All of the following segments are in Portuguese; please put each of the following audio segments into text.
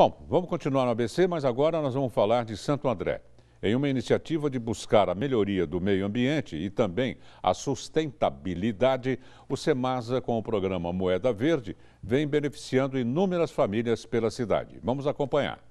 Bom, vamos continuar no ABC, mas agora nós vamos falar de Santo André. Em uma iniciativa de buscar a melhoria do meio ambiente e também a sustentabilidade, o Semasa, com o programa Moeda Verde, vem beneficiando inúmeras famílias pela cidade. Vamos acompanhar.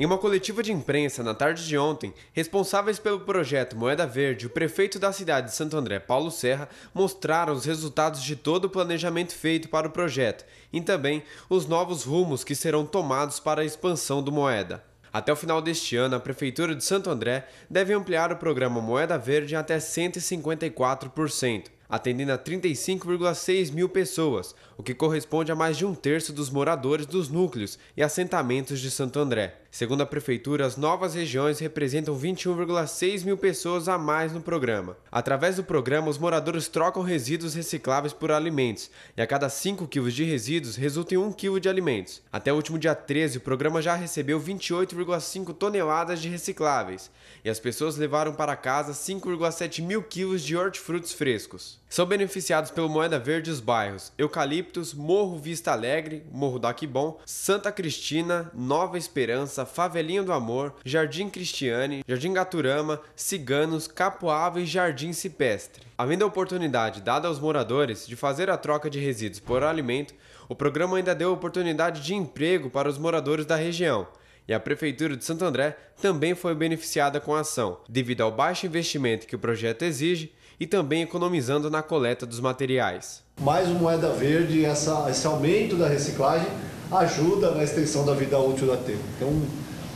Em uma coletiva de imprensa na tarde de ontem, responsáveis pelo projeto Moeda Verde, o prefeito da cidade de Santo André, Paulo Serra, mostraram os resultados de todo o planejamento feito para o projeto e também os novos rumos que serão tomados para a expansão do Moeda. Até o final deste ano, a Prefeitura de Santo André deve ampliar o programa Moeda Verde em até 154%, atendendo a 35,6 mil pessoas, o que corresponde a mais de um terço dos moradores dos núcleos e assentamentos de Santo André. Segundo a prefeitura, as novas regiões representam 21,6 mil pessoas a mais no programa. Através do programa, os moradores trocam resíduos recicláveis por alimentos, e a cada 5 quilos de resíduos resulta em 1 quilo de alimentos. Até o último dia 13, o programa já recebeu 28,5 toneladas de recicláveis, e as pessoas levaram para casa 5,7 mil quilos de hortifrutos frescos. São beneficiados pelo Moeda Verde os bairros Eucaliptos, Morro Vista Alegre, Morro da Quibom, Santa Cristina, Nova Esperança, Favelinha do Amor, Jardim Cristiane, Jardim Gaturama, Ciganos, Capoava e Jardim Cipestre. Havendo a oportunidade dada aos moradores de fazer a troca de resíduos por alimento, o programa ainda deu oportunidade de emprego para os moradores da região e a Prefeitura de Santo André também foi beneficiada com a ação, devido ao baixo investimento que o projeto exige e também economizando na coleta dos materiais. Mais uma Moeda Verde, essa, esse aumento da reciclagem ajuda na extensão da vida útil da terra, Então,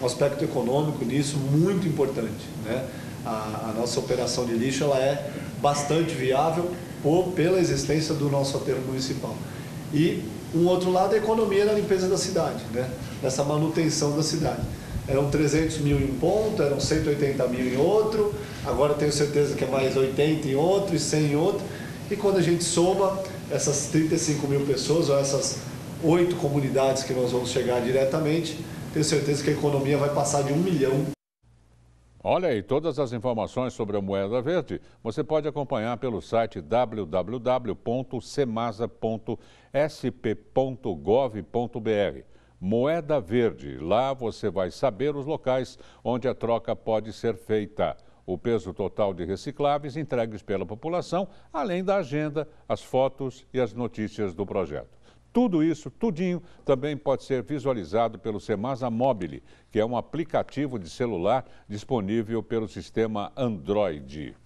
um aspecto econômico nisso muito importante. Né? A, a nossa operação de lixo ela é bastante viável por, pela existência do nosso aterro municipal. E um outro lado é a economia da limpeza da cidade, né? dessa manutenção da cidade. Eram 300 mil em um ponto, eram 180 mil em outro, agora tenho certeza que é mais 80 em outro e 100 em outro. E quando a gente soma essas 35 mil pessoas, ou essas oito comunidades que nós vamos chegar diretamente. Tenho certeza que a economia vai passar de um milhão. Olha aí, todas as informações sobre a moeda verde você pode acompanhar pelo site www.semasa.sp.gov.br. Moeda Verde. Lá você vai saber os locais onde a troca pode ser feita. O peso total de recicláveis entregues pela população, além da agenda, as fotos e as notícias do projeto. Tudo isso, tudinho, também pode ser visualizado pelo Semasa Mobile, que é um aplicativo de celular disponível pelo sistema Android.